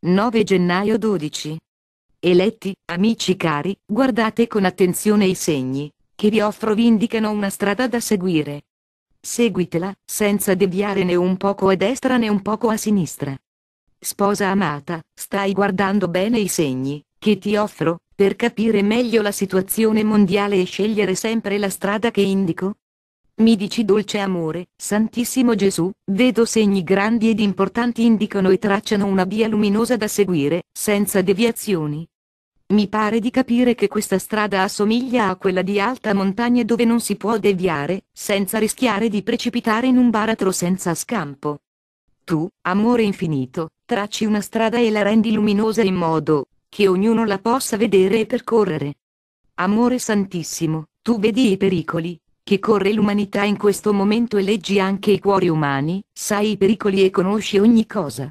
9 gennaio 12. Eletti, amici cari, guardate con attenzione i segni, che vi offro vi indicano una strada da seguire. Seguitela, senza deviare né un poco a destra né un poco a sinistra. Sposa amata, stai guardando bene i segni, che ti offro, per capire meglio la situazione mondiale e scegliere sempre la strada che indico? Mi dici dolce amore, Santissimo Gesù, vedo segni grandi ed importanti indicano e tracciano una via luminosa da seguire, senza deviazioni. Mi pare di capire che questa strada assomiglia a quella di alta montagna dove non si può deviare, senza rischiare di precipitare in un baratro senza scampo. Tu, amore infinito, tracci una strada e la rendi luminosa in modo che ognuno la possa vedere e percorrere. Amore santissimo, tu vedi i pericoli, che corre l'umanità in questo momento e leggi anche i cuori umani, sai i pericoli e conosci ogni cosa.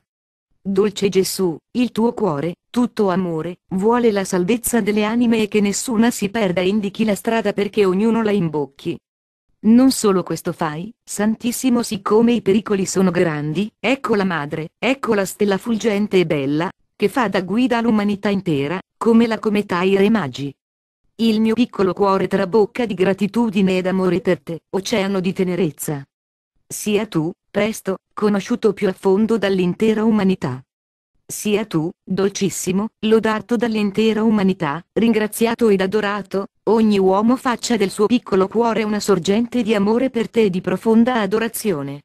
Dolce Gesù, il tuo cuore, tutto amore, vuole la salvezza delle anime e che nessuna si perda e indichi la strada perché ognuno la imbocchi. Non solo questo fai, Santissimo siccome i pericoli sono grandi, ecco la madre, ecco la stella fulgente e bella, che fa da guida all'umanità intera, come la cometa ai re magi. Il mio piccolo cuore trabocca di gratitudine ed amore per te, oceano di tenerezza. Sia tu, presto, conosciuto più a fondo dall'intera umanità. Sia tu, dolcissimo, lodato dall'intera umanità, ringraziato ed adorato, ogni uomo faccia del suo piccolo cuore una sorgente di amore per te e di profonda adorazione.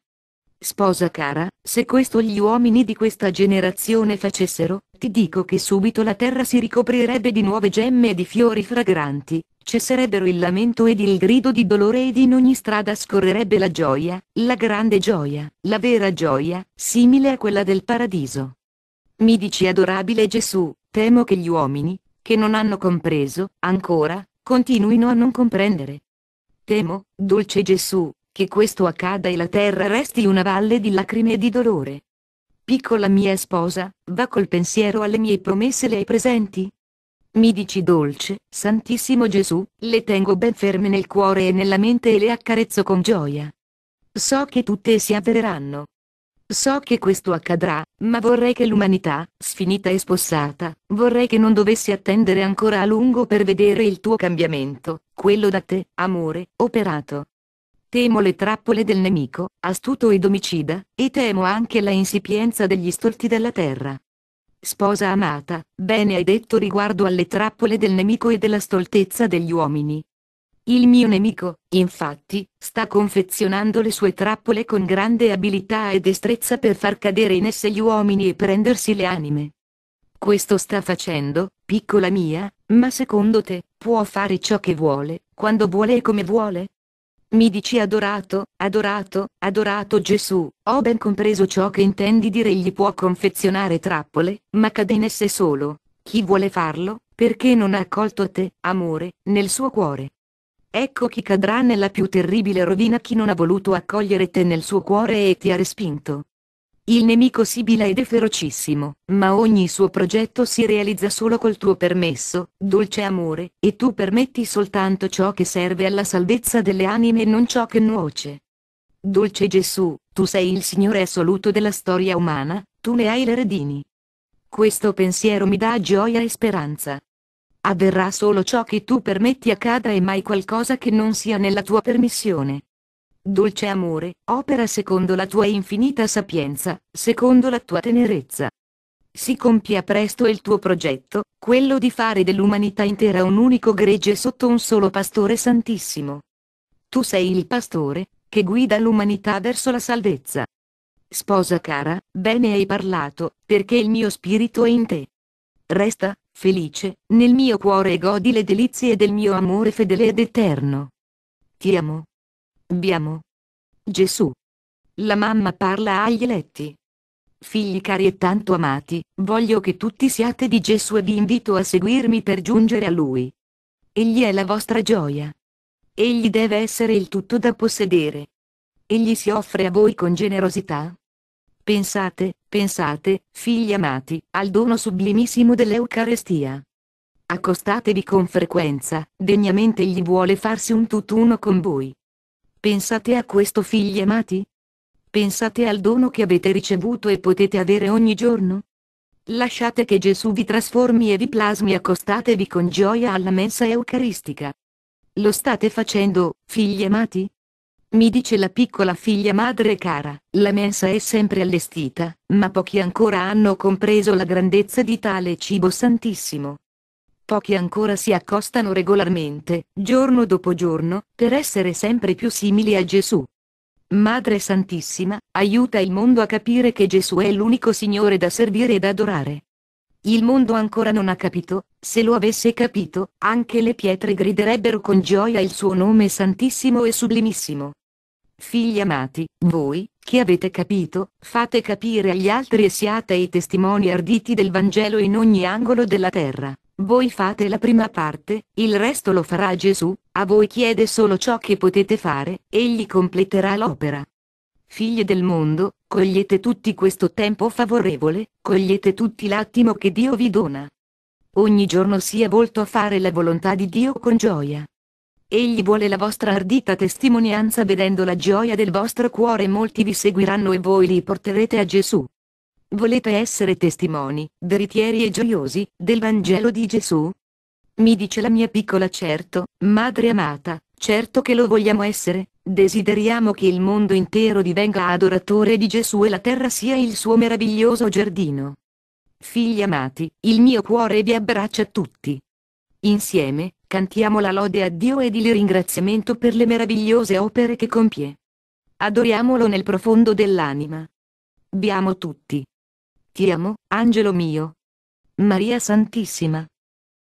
Sposa cara, se questo gli uomini di questa generazione facessero, ti dico che subito la terra si ricoprirebbe di nuove gemme e di fiori fragranti, cesserebbero il lamento ed il grido di dolore ed in ogni strada scorrerebbe la gioia, la grande gioia, la vera gioia, simile a quella del paradiso. Mi dici adorabile Gesù, temo che gli uomini, che non hanno compreso, ancora, continuino a non comprendere. Temo, dolce Gesù, che questo accada e la terra resti una valle di lacrime e di dolore. Piccola mia sposa, va col pensiero alle mie promesse le hai presenti? Mi dici dolce, Santissimo Gesù, le tengo ben ferme nel cuore e nella mente e le accarezzo con gioia. So che tutte si avvereranno. So che questo accadrà, ma vorrei che l'umanità, sfinita e spossata, vorrei che non dovesse attendere ancora a lungo per vedere il tuo cambiamento, quello da te, amore, operato. Temo le trappole del nemico, astuto ed omicida, e temo anche la insipienza degli stolti della terra. Sposa amata, bene hai detto riguardo alle trappole del nemico e della stoltezza degli uomini. Il mio nemico, infatti, sta confezionando le sue trappole con grande abilità e destrezza per far cadere in esse gli uomini e prendersi le anime. Questo sta facendo, piccola mia, ma secondo te, può fare ciò che vuole, quando vuole e come vuole? Mi dici adorato, adorato, adorato Gesù, ho ben compreso ciò che intendi dire egli può confezionare trappole, ma cade in esse solo. Chi vuole farlo, perché non ha accolto te, amore, nel suo cuore. Ecco chi cadrà nella più terribile rovina chi non ha voluto accogliere te nel suo cuore e ti ha respinto. Il nemico sibila ed è ferocissimo, ma ogni suo progetto si realizza solo col tuo permesso, dolce amore, e tu permetti soltanto ciò che serve alla salvezza delle anime e non ciò che nuoce. Dolce Gesù, tu sei il Signore assoluto della storia umana, tu ne hai le redini. Questo pensiero mi dà gioia e speranza. Avverrà solo ciò che tu permetti accada e mai qualcosa che non sia nella tua permissione. Dolce amore, opera secondo la tua infinita sapienza, secondo la tua tenerezza. Si compia presto il tuo progetto, quello di fare dell'umanità intera un unico gregge sotto un solo pastore santissimo. Tu sei il pastore, che guida l'umanità verso la salvezza. Sposa cara, bene hai parlato, perché il mio spirito è in te. Resta, felice, nel mio cuore e godi le delizie del mio amore fedele ed eterno. Ti amo. Abbiamo. Gesù. La mamma parla agli eletti. Figli cari e tanto amati, voglio che tutti siate di Gesù e vi invito a seguirmi per giungere a Lui. Egli è la vostra gioia. Egli deve essere il tutto da possedere. Egli si offre a voi con generosità. Pensate, pensate, figli amati, al dono sublimissimo dell'Eucarestia. Accostatevi con frequenza, degnamente egli vuole farsi un tutt'uno con voi. Pensate a questo figli amati? Pensate al dono che avete ricevuto e potete avere ogni giorno? Lasciate che Gesù vi trasformi e vi plasmi accostatevi con gioia alla mensa eucaristica. Lo state facendo, figli amati? Mi dice la piccola figlia madre cara, la mensa è sempre allestita, ma pochi ancora hanno compreso la grandezza di tale cibo santissimo pochi ancora si accostano regolarmente, giorno dopo giorno, per essere sempre più simili a Gesù. Madre Santissima, aiuta il mondo a capire che Gesù è l'unico Signore da servire ed adorare. Il mondo ancora non ha capito, se lo avesse capito, anche le pietre griderebbero con gioia il suo nome santissimo e sublimissimo. Figli amati, voi, che avete capito, fate capire agli altri e siate i testimoni arditi del Vangelo in ogni angolo della terra. Voi fate la prima parte, il resto lo farà Gesù, a voi chiede solo ciò che potete fare, egli completerà l'opera. Figli del mondo, cogliete tutti questo tempo favorevole, cogliete tutti l'attimo che Dio vi dona. Ogni giorno sia volto a fare la volontà di Dio con gioia. Egli vuole la vostra ardita testimonianza vedendo la gioia del vostro cuore molti vi seguiranno e voi li porterete a Gesù. Volete essere testimoni, veritieri e gioiosi, del Vangelo di Gesù? Mi dice la mia piccola certo, madre amata, certo che lo vogliamo essere, desideriamo che il mondo intero divenga adoratore di Gesù e la terra sia il suo meraviglioso giardino. Figli amati, il mio cuore vi abbraccia tutti. Insieme, cantiamo la lode a Dio ed il ringraziamento per le meravigliose opere che compie. Adoriamolo nel profondo dell'anima. Vi amo tutti. Ti amo, angelo mio. Maria Santissima,